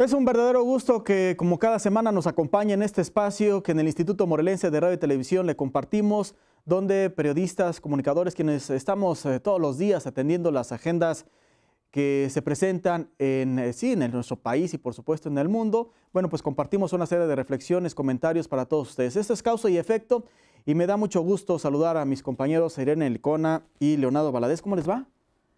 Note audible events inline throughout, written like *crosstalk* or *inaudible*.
Es un verdadero gusto que como cada semana nos acompañe en este espacio que en el Instituto Morelense de Radio y Televisión le compartimos, donde periodistas, comunicadores, quienes estamos eh, todos los días atendiendo las agendas que se presentan en, eh, sí, en nuestro país y por supuesto en el mundo, bueno, pues compartimos una serie de reflexiones, comentarios para todos ustedes. Esto es Causa y Efecto y me da mucho gusto saludar a mis compañeros Irene elcona y Leonardo Valadez. ¿Cómo les va?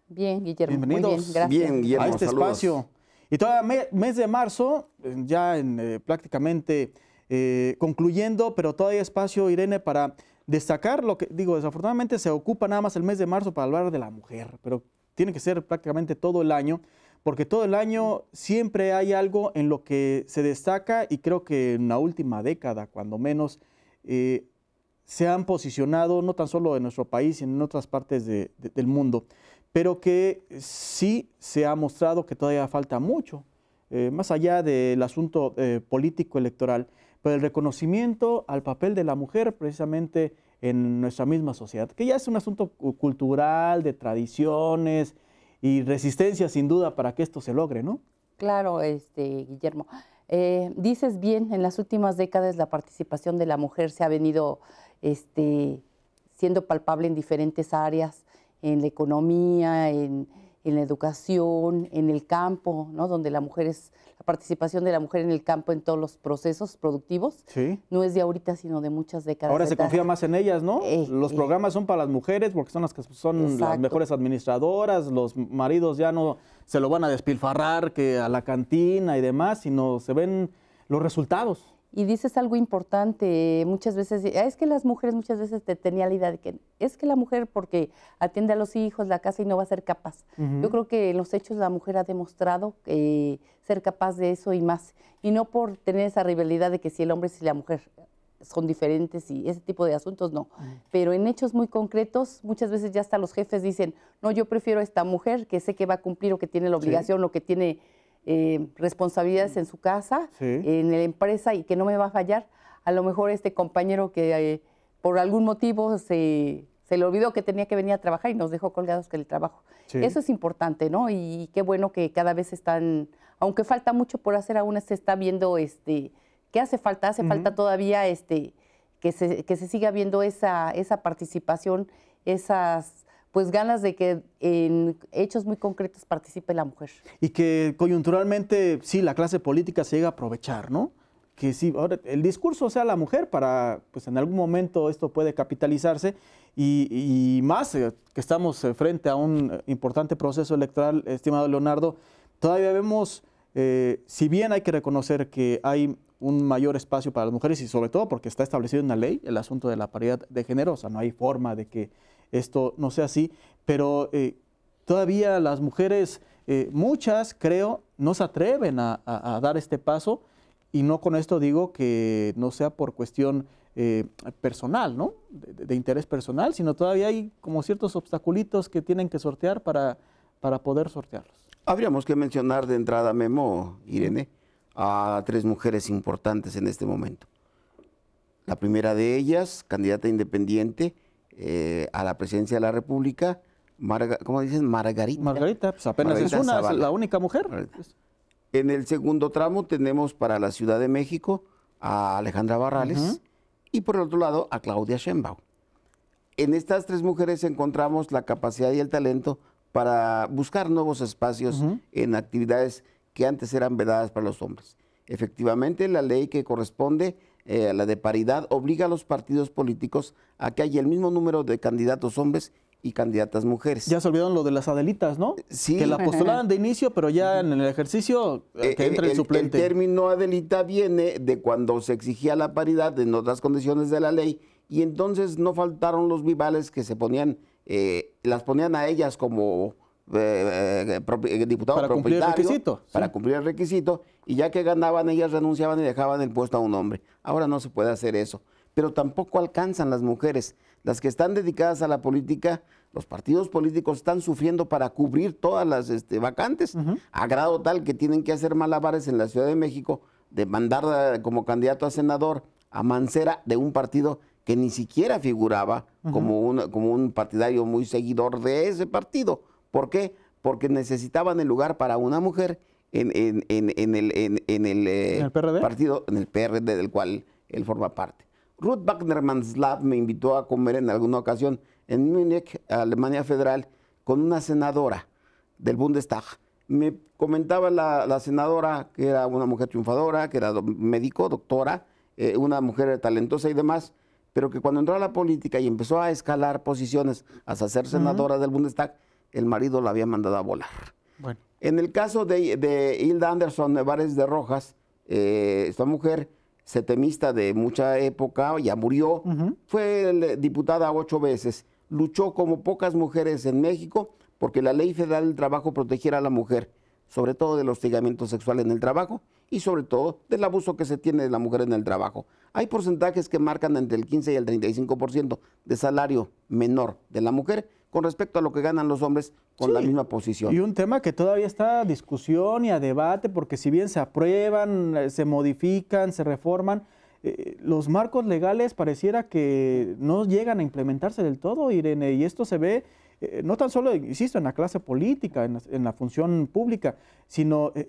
Bien, Guillermo. Bienvenidos. Muy bien, gracias. Bien, Guillermo, a este espacio y todavía mes de marzo, eh, ya en, eh, prácticamente eh, concluyendo, pero todavía hay espacio, Irene, para destacar lo que, digo, desafortunadamente se ocupa nada más el mes de marzo para hablar de la mujer, pero tiene que ser prácticamente todo el año, porque todo el año siempre hay algo en lo que se destaca y creo que en la última década, cuando menos, se han posicionado no tan solo en nuestro país, sino en otras partes del mundo pero que sí se ha mostrado que todavía falta mucho, eh, más allá del asunto eh, político-electoral, pero el reconocimiento al papel de la mujer precisamente en nuestra misma sociedad, que ya es un asunto cultural, de tradiciones y resistencia sin duda para que esto se logre, ¿no? Claro, este, Guillermo. Eh, dices bien, en las últimas décadas la participación de la mujer se ha venido este, siendo palpable en diferentes áreas en la economía, en, la educación, en el campo, ¿no? donde la mujer es, la participación de la mujer en el campo en todos los procesos productivos, no es de ahorita, sino de muchas décadas. Ahora se confía más en ellas, ¿no? Eh, los eh. programas son para las mujeres porque son las que son las mejores administradoras, los maridos ya no se lo van a despilfarrar que a la cantina y demás, sino se ven los resultados. Y dices algo importante, muchas veces, ah, es que las mujeres muchas veces te tenía la idea de que es que la mujer porque atiende a los hijos, la casa y no va a ser capaz. Yo creo que en los hechos la mujer ha demostrado eh, ser capaz de eso y más. Y no por tener esa rivalidad de que si el hombre si la mujer son diferentes y ese tipo de asuntos no. Pero en hechos muy concretos, muchas veces ya hasta los jefes dicen, no, yo prefiero a esta mujer que sé que va a cumplir o que tiene la obligación o que tiene eh, responsabilidades en su casa, en la empresa y que no me va a fallar. A lo mejor este compañero que eh, por algún motivo se, se, le olvidó que tenía que venir a trabajar y nos dejó colgados que el trabajo. Eso es importante, ¿no? Y qué bueno que cada vez están, aunque falta mucho por hacer, aún se está viendo este, qué hace falta. Hace falta todavía este, que, se, que se siga viendo esa, esa participación, esas pues ganas de que en hechos muy concretos participe la mujer. Y que coyunturalmente sí la clase política se llega a aprovechar, ¿no? Que sí, ahora el discurso sea la mujer para, pues en algún momento esto puede capitalizarse y, más eh, que estamos eh, frente a un eh, importante proceso electoral, estimado Leonardo, todavía vemos, si bien hay que reconocer que hay un mayor espacio para las mujeres y sobre todo porque está establecido en la ley el asunto de la paridad de género, o sea, no hay forma de que esto no sea así, pero eh, todavía las mujeres, eh, muchas creo, no se atreven a, dar este paso y no con esto digo que no sea por cuestión eh, personal, ¿no? De, interés personal, sino todavía hay como ciertos obstaculitos que tienen que sortear para, para poder sortearlos. Habríamos que mencionar de entrada, Memo, Irene, a tres mujeres importantes en este momento. La primera de ellas, candidata independiente, eh, a la presidencia de la República, ¿cómo dicen? Margarita. Margarita, pues apenas es una, la única mujer. En el segundo tramo tenemos para la Ciudad de México a Alejandra Barrales y por el otro lado a Claudia Sheinbaum. En estas tres mujeres encontramos la capacidad y el talento para buscar nuevos espacios en actividades que antes eran vedadas para los hombres. Efectivamente, la ley que corresponde eh, la de paridad, obliga a los partidos políticos a que haya el mismo número de candidatos hombres y candidatas mujeres. Ya se olvidaron lo de las Adelitas, ¿no? Eh, sí. Que la postulaban de inicio, pero ya en el ejercicio eh, que entra el, suplente. El término Adelita viene de cuando se exigía la paridad en otras condiciones de la ley y entonces no faltaron los vivales que se ponían, las ponían a ellas como eh, eh, eh, eh diputado para cumplir el requisito, para cumplir el requisito y ya que ganaban ellas renunciaban y dejaban el puesto a un hombre. Ahora no se puede hacer eso, pero tampoco alcanzan las mujeres, las que están dedicadas a la política, los partidos políticos están sufriendo para cubrir todas las este, vacantes, a grado tal que tienen que hacer malabares en la Ciudad de México, de mandar como candidato a senador a Mancera de un partido que ni siquiera figuraba como, un, como un partidario muy seguidor de ese partido. ¿Por qué? Porque necesitaban el lugar para una mujer en, el, eh, partido, en el PRD del cual él forma parte. Ruth Wagner Manslav me invitó a comer en alguna ocasión en Múnich, Alemania Federal, con una senadora del Bundestag. Me comentaba la, senadora que era una mujer triunfadora, que era médico, doctora, eh, una mujer talentosa y demás, pero que cuando entró a la política y empezó a escalar posiciones hasta ser senadora del Bundestag, el marido la había mandado a volar. Bueno. En el caso de, Hilda Anderson Nevares de Rojas, eh, esta mujer setemista de mucha época, ya murió, fue eh, diputada ocho veces, luchó como pocas mujeres en México porque la ley federal del trabajo protegiera a la mujer, sobre todo del hostigamiento sexual en el trabajo y sobre todo del abuso que se tiene de la mujer en el trabajo. Hay porcentajes que marcan entre el 15 y el 35% de salario menor de la mujer con respecto a lo que ganan los hombres con la misma posición. Y un tema que todavía está a discusión y a debate, porque si bien se aprueban, se modifican, se reforman, eh, los marcos legales pareciera que no llegan a implementarse del todo, Irene, y esto se ve eh, no tan solo, insisto, en la clase política, en la, función pública, sino eh,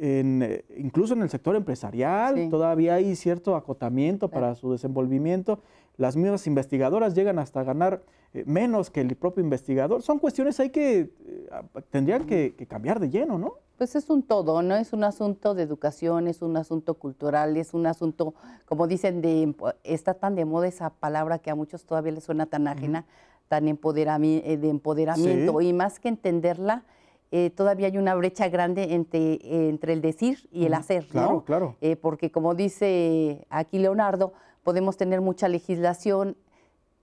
eh, incluso en el sector empresarial, todavía hay cierto acotamiento para su desenvolvimiento. Las mismas investigadoras llegan hasta ganar menos que el propio investigador. Son cuestiones ahí que tendrían que, cambiar de lleno, ¿no? Pues es un todo, ¿no? Es un asunto de educación, es un asunto cultural, es un asunto, como dicen, de está tan de moda esa palabra que a muchos todavía les suena tan ajena, eh, de empoderamiento y más que entenderla, eh, todavía hay una brecha grande entre, entre el decir y el hacer. Claro, claro. Eh, porque como dice aquí Leonardo, podemos tener mucha legislación,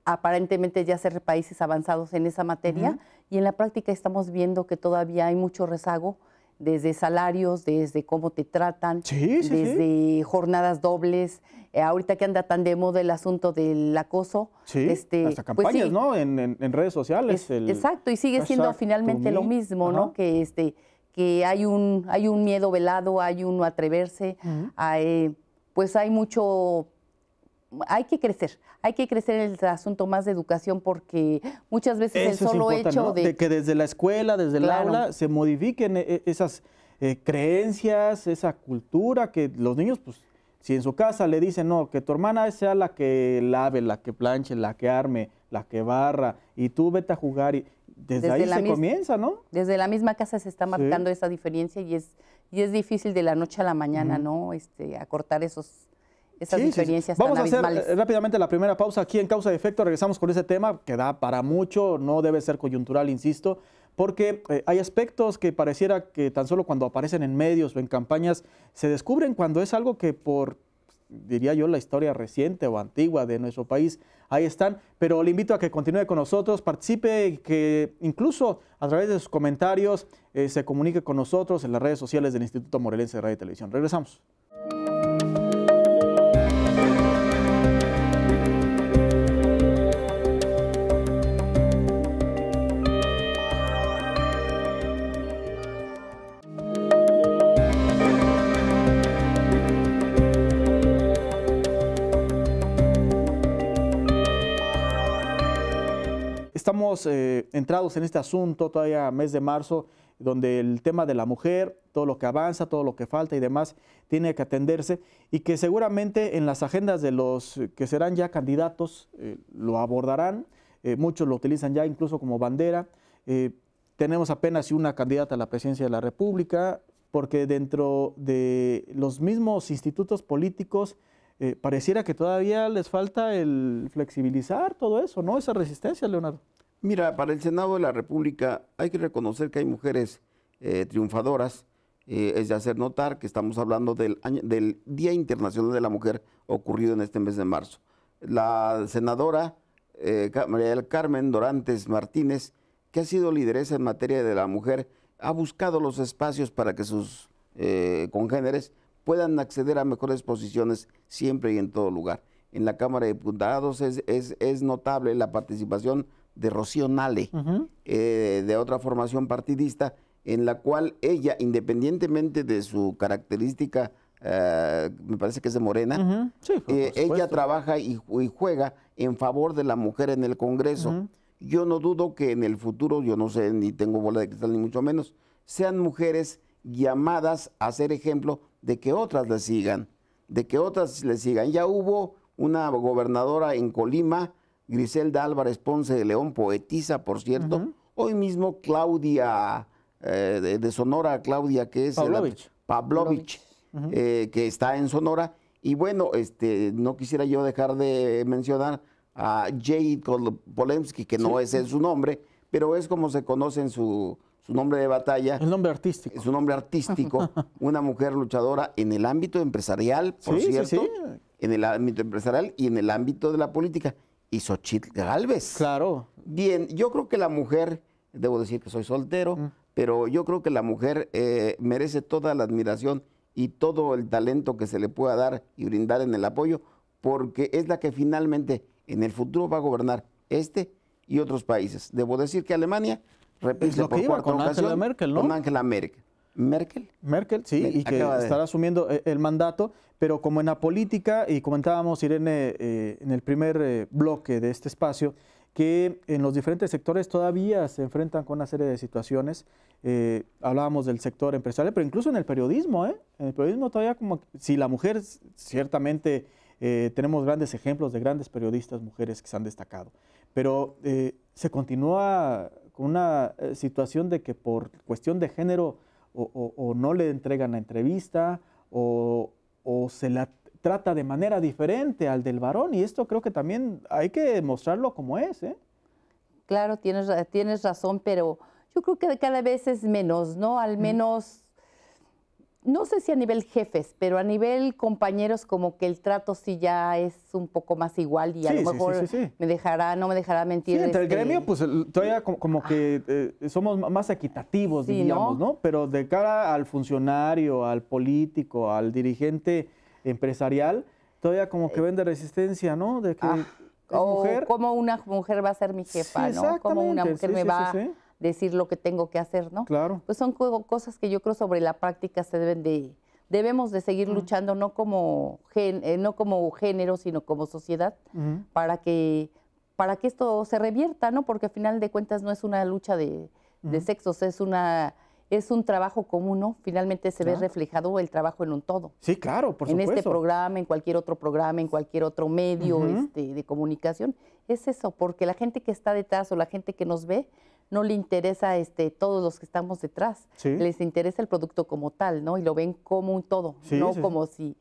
aparentemente ya ser países avanzados en esa materia, y en la práctica estamos viendo que todavía hay mucho rezago desde salarios, desde cómo te tratan, desde jornadas dobles. Eh, ahorita que anda tan de moda el asunto del acoso. este, hasta pues campañas, ¿no? En, redes sociales. Exacto, y sigue siendo finalmente lo mismo, ¿no? Que este que hay un, hay un miedo velado, hay uno atreverse, pues hay mucho hay que crecer, hay que crecer en el asunto más de educación porque muchas veces el solo hecho de... de... que desde la escuela, desde el aula, se modifiquen eh, eh, esas eh, creencias, esa cultura que los niños, pues, si en su casa le dicen, no, que tu hermana sea la que lave, la que planche, la que arme, la que barra, y tú vete a jugar, y desde, ahí la se comienza, ¿no? Desde la misma casa se está marcando esa diferencia y es, y es difícil de la noche a la mañana, ¿no? Este, acortar esos esas diferencias Vamos a hacer eh, rápidamente la primera pausa aquí en Causa de Efecto. Regresamos con ese tema que da para mucho, no debe ser coyuntural, insisto, porque eh, hay aspectos que pareciera que tan solo cuando aparecen en medios o en campañas se descubren cuando es algo que por diría yo, la historia reciente o antigua de nuestro país. Ahí están, pero le invito a que continúe con nosotros, participe que incluso a través de sus comentarios eh, se comunique con nosotros en las redes sociales del Instituto Morelense de Radio y Televisión. Regresamos. estamos eh, entrados en este asunto todavía mes de marzo, donde el tema de la mujer, todo lo que avanza, todo lo que falta y demás, tiene que atenderse y que seguramente en las agendas de los que serán ya candidatos eh, lo abordarán, eh, muchos lo utilizan ya incluso como bandera. tenemos apenas una candidata a la presidencia de la República, porque dentro de los mismos institutos políticos, eh, pareciera que todavía les falta el flexibilizar todo eso, ¿no? Esa resistencia, Leonardo. Mira, para el Senado de la República hay que reconocer que hay mujeres eh, triunfadoras. Eh, es de hacer notar que estamos hablando del, del Día Internacional de la Mujer ocurrido en este mes de marzo. La senadora María del Carmen Dorantes Martínez, que ha sido lideresa en materia de la mujer, ha buscado los espacios para que sus congéneres puedan acceder a mejores posiciones siempre y en todo lugar. En la Cámara de Diputados es, notable la participación de Rocío Nale, eh, de otra formación partidista, en la cual ella, independientemente de su característica, eh, me parece que es de Morena, eh, ella trabaja y, juega en favor de la mujer en el Congreso. Yo no dudo que en el futuro, yo no sé, ni tengo bola de cristal, ni mucho menos, sean mujeres llamadas a ser ejemplo de que otras le sigan, de que otras le sigan. Ya hubo una gobernadora en Colima, Griselda Álvarez Ponce de León, poetisa, por cierto. Hoy mismo Claudia, eh, de, Sonora, Claudia, que es... Pavlovich. Pavlovich, eh, que está en Sonora. Y bueno, este, no quisiera yo dejar de mencionar a Jade Polemsky, que no es es su nombre, pero es como se conoce en su nombre de batalla. El nombre artístico. Es un nombre artístico. *laughs* una mujer luchadora en el ámbito empresarial, por cierto. En el ámbito empresarial y en el ámbito de la política. Y Xochitl Galvez. Claro. Bien, yo creo que la mujer, debo decir que soy soltero, mm. pero yo creo que la mujer eh, merece toda la admiración y todo el talento que se le pueda dar y brindar en el apoyo, porque es la que finalmente en el futuro va a gobernar este y otros países. Debo decir que Alemania es lo que iba con Angela Merkel, ¿no? Con Angela Merkel. Merkel. Merkel, sí, y que estará asumiendo eh, el mandato, pero como en la política, y comentábamos, Irene, eh, en el primer eh, bloque de este espacio, que en los diferentes sectores todavía se enfrentan con una serie de situaciones. hablábamos del sector empresarial, pero incluso en el periodismo, ¿eh? En el periodismo todavía como si la mujer ciertamente tenemos grandes ejemplos de grandes periodistas mujeres que se han destacado, pero se continúa una eh, situación de que por cuestión de género o, no le entregan la entrevista o, se la trata de manera diferente al del varón y esto creo que también hay que mostrarlo como es. ¿eh? Claro, tienes, tienes razón, pero yo creo que cada vez es menos, ¿no? Al mm. menos no sé si a nivel jefes, pero a nivel compañeros como que el trato sí ya es un poco más igual y a lo mejor me dejará, no me dejará mentir. entre el este, gremio pues todavía como, que eh, somos más equitativos, digamos, ¿no? Pero de cara al funcionario, al político, al dirigente empresarial, todavía como que eh. ven de resistencia, ¿no? De que ah, una mujer va a ser mi jefa, ¿no? Como una mujer me va decir lo que tengo que hacer, ¿no? Claro. Pues son cosas que yo creo sobre la práctica se deben de debemos de seguir luchando no como eh, no como género, sino como sociedad para que para que esto se revierta, ¿no? Porque al final de cuentas no es una lucha de, sexos, es una es un trabajo común, ¿no? Finalmente se ve reflejado el trabajo en un todo. Sí, claro, por supuesto. En este programa, en cualquier otro programa, en cualquier otro medio este, de comunicación. Es eso, porque la gente que está detrás o la gente que nos ve no le interesa este, todos los que estamos detrás. Les interesa el producto como tal, ¿no? Y lo ven como un todo, no como si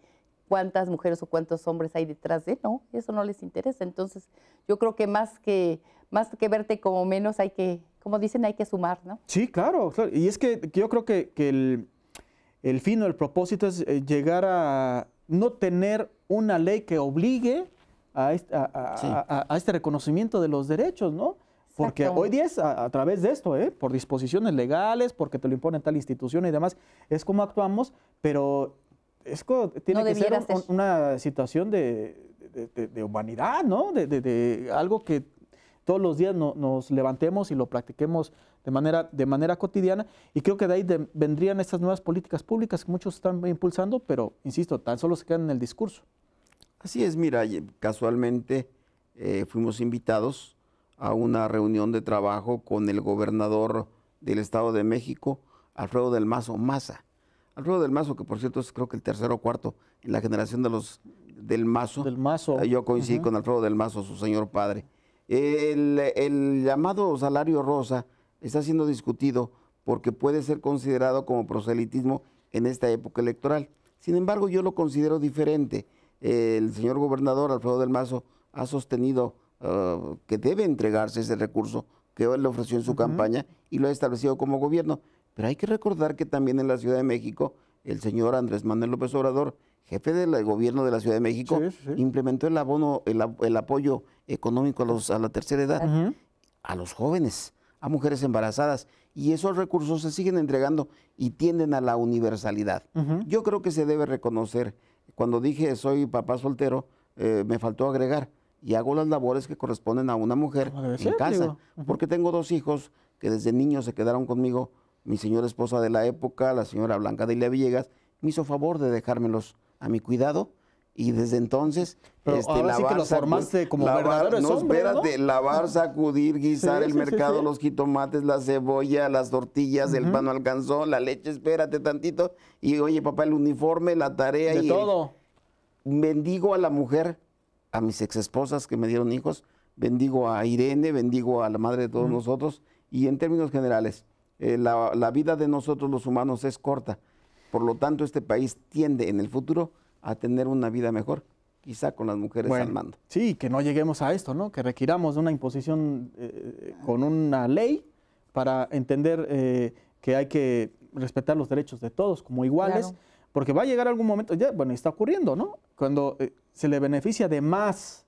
cuántas mujeres o cuántos hombres hay detrás de, no, eso no les interesa. Entonces, yo creo que más que, más que verte como menos, hay que, como dicen, hay que sumar, ¿no? Sí, claro, Y es que yo creo que, el, el fin o el propósito es eh, llegar a no tener una ley que obligue a a este, reconocimiento de los derechos, ¿no? Porque hoy día es a, través de esto, ¿eh? por disposiciones legales, porque te lo impone tal institución y demás, es como actuamos, pero es tiene que ser, una situación de, humanidad, ¿no? De, algo que todos los días no, nos levantemos y lo practiquemos de manera, de manera cotidiana. Y creo que de ahí vendrían estas nuevas políticas públicas que muchos están impulsando, pero, insisto, tan solo se quedan en el discurso. Así es, mira, eh, casualmente eh, fuimos invitados a una reunión de trabajo con el gobernador del Estado de México, Alfredo del Mazo Maza. Alfredo del Mazo, que por cierto es creo que el tercero o cuarto en la generación de los del Mazo. Del Mazo. Ah, yo coincidí con Alfredo del Mazo, su señor padre. El, el llamado salario rosa está siendo discutido porque puede ser considerado como proselitismo en esta época electoral. Sin embargo, yo lo considero diferente. El señor gobernador Alfredo del Mazo ha sostenido Ah, que debe entregarse ese recurso que él le ofreció en su campaña y lo ha establecido como gobierno. Pero hay que recordar que también en la Ciudad de México, el señor Andrés Manuel López Obrador, jefe del gobierno de la Ciudad de México, implementó el abono, el, apoyo económico a, la tercera edad, a los jóvenes, a mujeres embarazadas, y esos recursos se siguen entregando y tienden a la universalidad. Yo creo que se debe reconocer, cuando dije soy papá soltero, eh, me faltó agregar, y hago las labores que corresponden a una mujer en casa. Porque tengo dos hijos que desde niños se quedaron conmigo. Mi señora esposa de la época, la señora Blanca de la Villegas, me hizo favor de dejármelos a mi cuidado. Y desde entonces, Pero este, ahora sí que los formaste como lavar, no, espérate, lavar, sacudir, guisar el mercado, los jitomates, la cebolla, las tortillas, el pan alcanzó, la leche, espérate tantito. Y oye, papá, el uniforme, la tarea. y todo. Bendigo a la mujer a mis exesposas que me dieron hijos, bendigo a Irene, bendigo a la madre de todos nosotros y en términos generales, eh, la, vida de nosotros los humanos es corta. Por lo tanto, este país tiende en el futuro a tener una vida mejor, quizá con las mujeres al mando. Sí, que no lleguemos a esto, ¿no? Que requiramos una imposición eh, eh, con una ley para entender que hay que respetar los derechos de todos como iguales, porque va a llegar algún momento, ya, bueno, está ocurriendo, ¿no? Cuando se le beneficia de más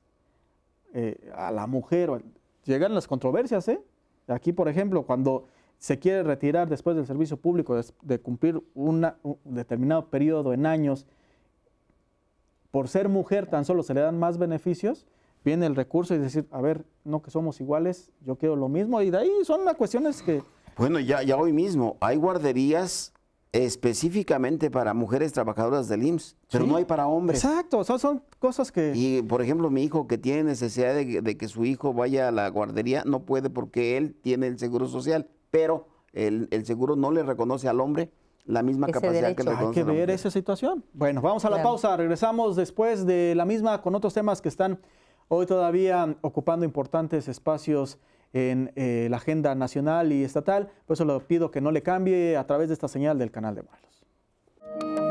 eh, a la mujer. Llegan las controversias, ¿eh? Aquí, por ejemplo, cuando se quiere retirar después del servicio público, de cumplir un determinado periodo en años, por ser mujer tan solo se le dan más beneficios, viene el recurso y decir, a ver, no que somos iguales, yo quiero lo mismo, y de ahí son las cuestiones que... Bueno, ya, ya hoy mismo hay guarderías específicamente para mujeres trabajadoras del IMSS, pero no hay para hombres. Exacto, son cosas que... Y por ejemplo, mi hijo que tiene necesidad de, que su hijo vaya a la guardería, no puede porque él tiene el seguro social, pero el, seguro no le reconoce al hombre la misma capacidad que le reconoce. Hay que ver esa situación. Bueno, vamos a la pausa, regresamos después de la misma con otros temas que están hoy todavía ocupando importantes espacios en eh, la agenda nacional y estatal, por eso lo pido que no le cambie a través de esta señal del canal de Marlos.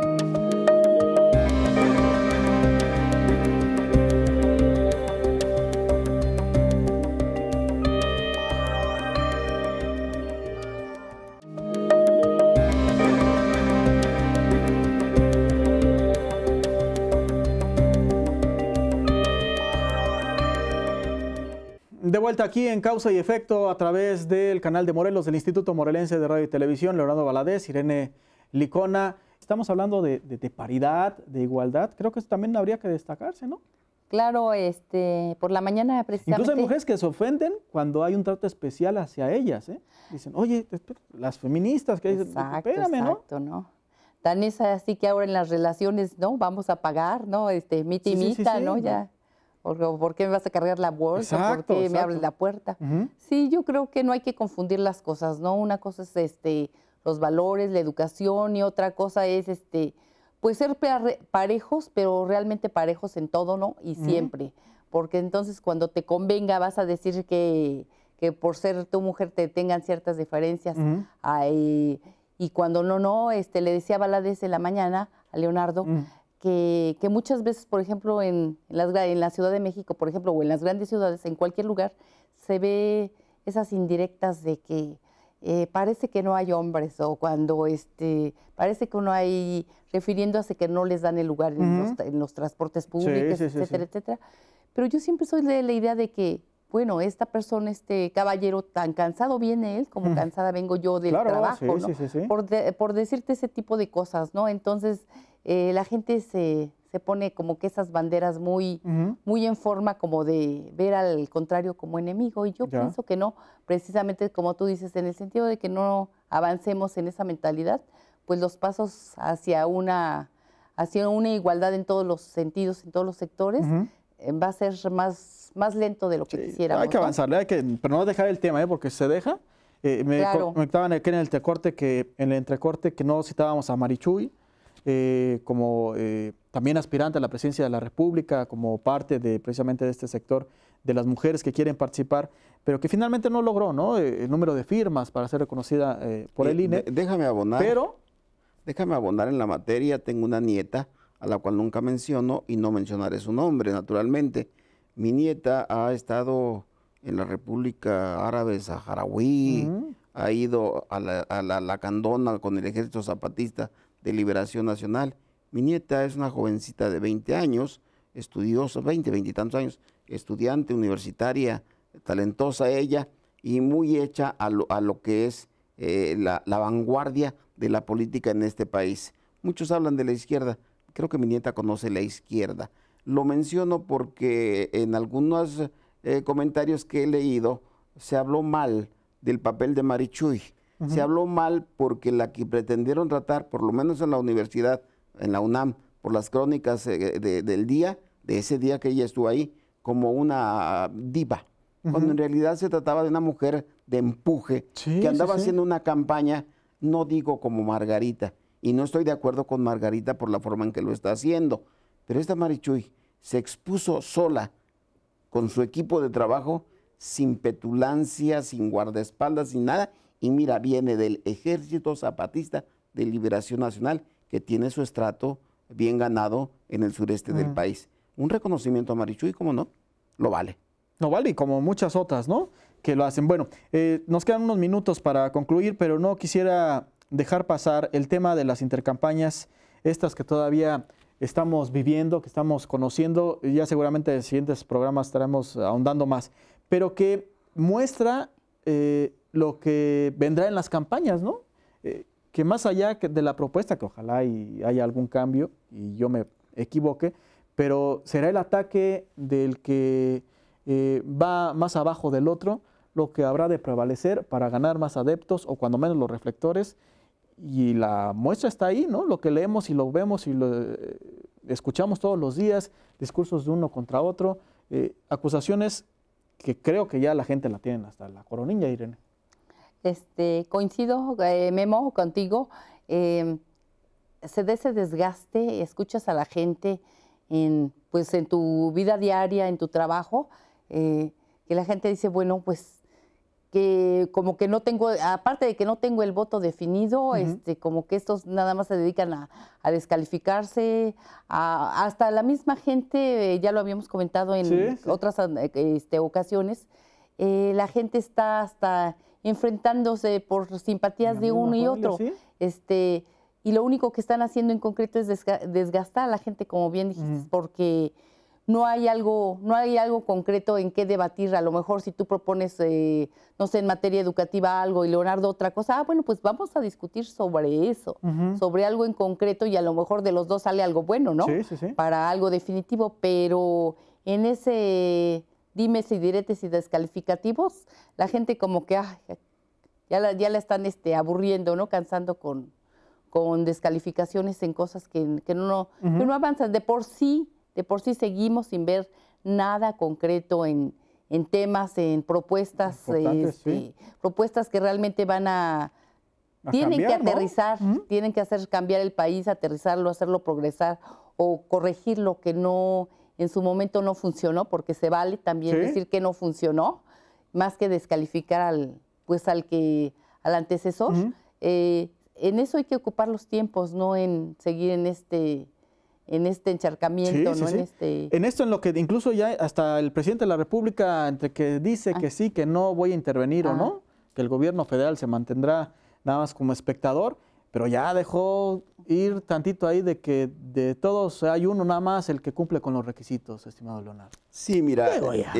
de vuelta aquí en Causa y Efecto a través del canal de Morelos del Instituto Morelense de Radio y Televisión, Leonardo Valadez, Irene Licona. Estamos hablando de, paridad, de igualdad. Creo que eso también habría que destacarse, ¿no? Claro, este, por la mañana precisamente. Incluso hay mujeres que se ofenden cuando hay un trato especial hacia ellas, ¿eh? Dicen, oye, las feministas, que dicen, espérame, exacto, ¿no? Tan es así que ahora en las relaciones, ¿no? Vamos a pagar, ¿no? Este, mitimita, ¿no? Ya ¿Por qué me vas a cargar la bolsa? ¿Por qué me abres la puerta? Sí, yo creo que no hay que confundir las cosas, ¿no? Una cosa es este, los valores, la educación y otra cosa es este, pues ser parejos, pero realmente parejos en todo, ¿no? Y siempre. Porque entonces cuando te convenga vas a decir que, por ser tu mujer te tengan ciertas diferencias. y cuando no, no, este, le decía Balades en la mañana a Leonardo, que, muchas veces, por ejemplo, en, las, en la Ciudad de México, por ejemplo, o en las grandes ciudades, en cualquier lugar, se ve esas indirectas de que eh, parece que no hay hombres o cuando este parece que no hay refiriéndose que no les dan el lugar en, los, transportes públicos, etcétera, etcétera. Pero yo siempre soy de la idea de que bueno, esta persona, este caballero tan cansado viene él, como cansada vengo yo del trabajo, ¿no? por, por decirte ese tipo de cosas, ¿no? Entonces, eh, la gente se, se, pone como que esas banderas muy, muy en forma como de ver al contrario como enemigo y yo pienso que no, precisamente como tú dices, en el sentido de que no avancemos en esa mentalidad, pues los pasos hacia una, hacia una igualdad en todos los sentidos, en todos los sectores, eh, va a ser más, más lento de lo que quisiéramos. Hay que avanzar, pero no dejar el tema, ¿eh? porque se deja. me comentaban aquí en el entrecorte que en el entrecorte que no citábamos a Marichuy, eh, como eh, también aspirante a la presidencia de la República, como parte de precisamente de este sector de las mujeres que quieren participar, pero que finalmente no logró ¿no? Eh, el número de firmas para ser reconocida por el INE. Déjame abonar. Pero. Déjame abonar en la materia. Tengo una nieta a la cual nunca menciono y no mencionaré su nombre, naturalmente. Mi nieta ha estado en la República Árabe Saharaui, ha ido a la, a la Candona con el ejército zapatista de Liberación Nacional. Mi nieta es una jovencita de 20 años, estudiosa, 20, 20 tantos años, estudiante universitaria, talentosa ella y muy hecha a lo, que es eh, la, vanguardia de la política en este país. Muchos hablan de la izquierda, creo que mi nieta conoce la izquierda. Lo menciono porque en algunos eh, comentarios que he leído se habló mal del papel de Marichuy se habló mal porque la que pretendieron tratar, por lo menos en la universidad, en la UNAM, por las crónicas eh, del día, de ese día que ella estuvo ahí, como una diva, cuando en realidad se trataba de una mujer de empuje que andaba haciendo una campaña, no digo como Margarita, y no estoy de acuerdo con Margarita por la forma en que lo está haciendo, pero esta Marichuy se expuso sola con su equipo de trabajo, sin petulancia, sin guardaespaldas, sin nada, y mira, viene del Ejército Zapatista de Liberación Nacional, que tiene su estrato bien ganado en el sureste del mm. país. Un reconocimiento a Marichuy, como no, lo vale. no vale, y como muchas otras, ¿no? Que lo hacen. Bueno, eh, nos quedan unos minutos para concluir, pero no quisiera dejar pasar el tema de las intercampañas, estas que todavía estamos viviendo, que estamos conociendo, y ya seguramente en siguientes programas estaremos ahondando más, pero que muestra eh, lo que vendrá en las campañas, ¿no? Eh, que más allá de la propuesta, que ojalá haya algún cambio y yo me equivoque, pero será el ataque del que eh, va más abajo del otro lo que habrá de prevalecer para ganar más adeptos o cuando menos los reflectores. Y la muestra está ahí, ¿no? Lo que leemos y lo vemos y lo escuchamos todos los días, discursos de uno contra otro, acusaciones que creo que ya la gente la tiene hasta la coronilla, Irene. Este, coincido, eh, Memo, contigo. Em, se da ese desgaste, escuchas a la gente en, pues, en tu vida diaria, en tu trabajo, eh, que la gente dice, bueno, pues que como que no tengo, aparte de que no tengo el voto definido, este, como que estos nada más se dedican a, descalificarse, hasta la misma gente, eh, ya lo habíamos comentado en otras eh, este, ocasiones, eh, la gente está hasta enfrentándose por simpatías de uno y otro. Este, y lo único que están haciendo en concreto es desgastar a la gente, como bien dijiste, porque no hay algo, no hay algo concreto en qué debatir. A lo mejor si tú propones, eh, no sé, en materia educativa algo y Leonardo otra cosa, ah, bueno, pues vamos a discutir sobre eso, sobre algo en concreto y a lo mejor de los dos sale algo bueno, ¿no? Sí, sí, sí. Para algo definitivo, pero en ese dime si diretes y descalificativos, la gente como que ah, ya, la, ya la están este, aburriendo, ¿no? Cansando con, con descalificaciones en cosas que, no, que no avanzan. De por sí, de por sí seguimos sin ver nada concreto en, temas, en propuestas, este, propuestas que realmente van a... tienen que aterrizar, tienen que hacer cambiar el país, aterrizarlo, hacerlo progresar o corregir lo que no en su momento no funcionó, porque se vale también decir que no funcionó, más que descalificar al, pues al que, al antecesor. Eh, en eso hay que ocupar los tiempos, no en seguir en este en este encharcamiento, ¿no? En, este... en esto, en lo que incluso ya hasta el presidente de la República, entre que dice ah. que sí, que no voy a intervenir o no, ah. que el gobierno federal se mantendrá nada más como espectador, pero ya dejó ir tantito ahí de que de todos hay uno nada más el que cumple con los requisitos, estimado Leonardo. Sí, mira,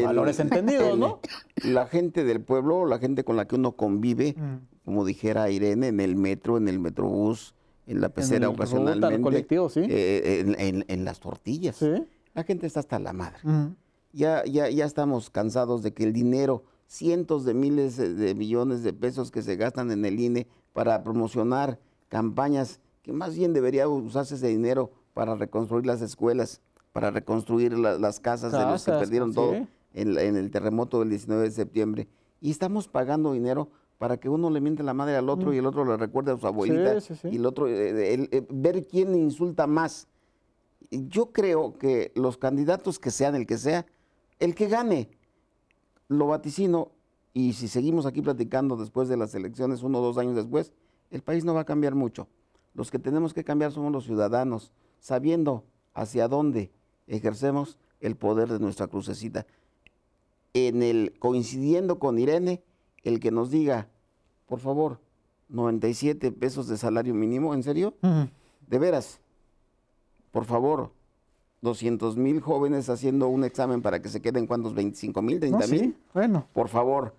valores entendidos, ¿no? La gente del pueblo, la gente con la que uno convive, mm. como dijera Irene, en el metro, en el metrobús, en la pecera eh, eh, en ocasionalmente. en, las tortillas. La gente está hasta la madre. ya, ya, estamos cansados de que el dinero, cientos de miles eh, de millones de pesos que se gastan en el INE para promocionar campañas, que más bien debería usarse ese dinero para reconstruir las escuelas, para reconstruir las casas, de los que perdieron todo en el terremoto del 19 de septiembre. Y estamos pagando dinero para que uno le miente la madre al otro mm. y el otro le recuerde a su abuelita y el otro eh, eh, eh, ver quién insulta más. Yo creo que los candidatos que sean el que sea, el que gane, lo vaticino y si seguimos aquí platicando después de las elecciones, uno o dos años después, el país no va a cambiar mucho. Los que tenemos que cambiar somos los ciudadanos, sabiendo hacia dónde ejercemos el poder de nuestra crucecita. En el coincidiendo con Irene, el que nos diga por favor, 97 pesos de salario mínimo, ¿en serio? De veras, por favor, 200 mil jóvenes haciendo un examen para que se queden, ¿cuántos? 25 mil, 30 mil. sí. Bueno. Por favor,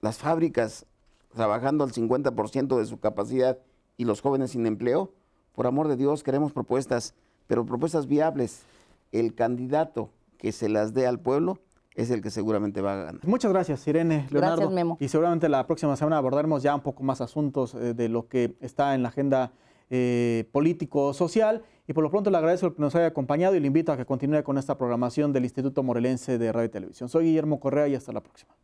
las fábricas trabajando al 50% de su capacidad y los jóvenes sin empleo. Por amor de Dios, queremos propuestas, pero propuestas viables. El candidato que se las dé al pueblo es el que seguramente va a ganar. Muchas gracias, Irene, Leonardo. Y seguramente la próxima semana abordaremos ya un poco más asuntos eh, de lo que está en la agenda eh, político-social. Y por lo pronto le agradezco que nos haya acompañado y le invito a que continúe con esta programación del Instituto Morelense de Radio y Televisión. Soy Guillermo Correa y hasta la próxima.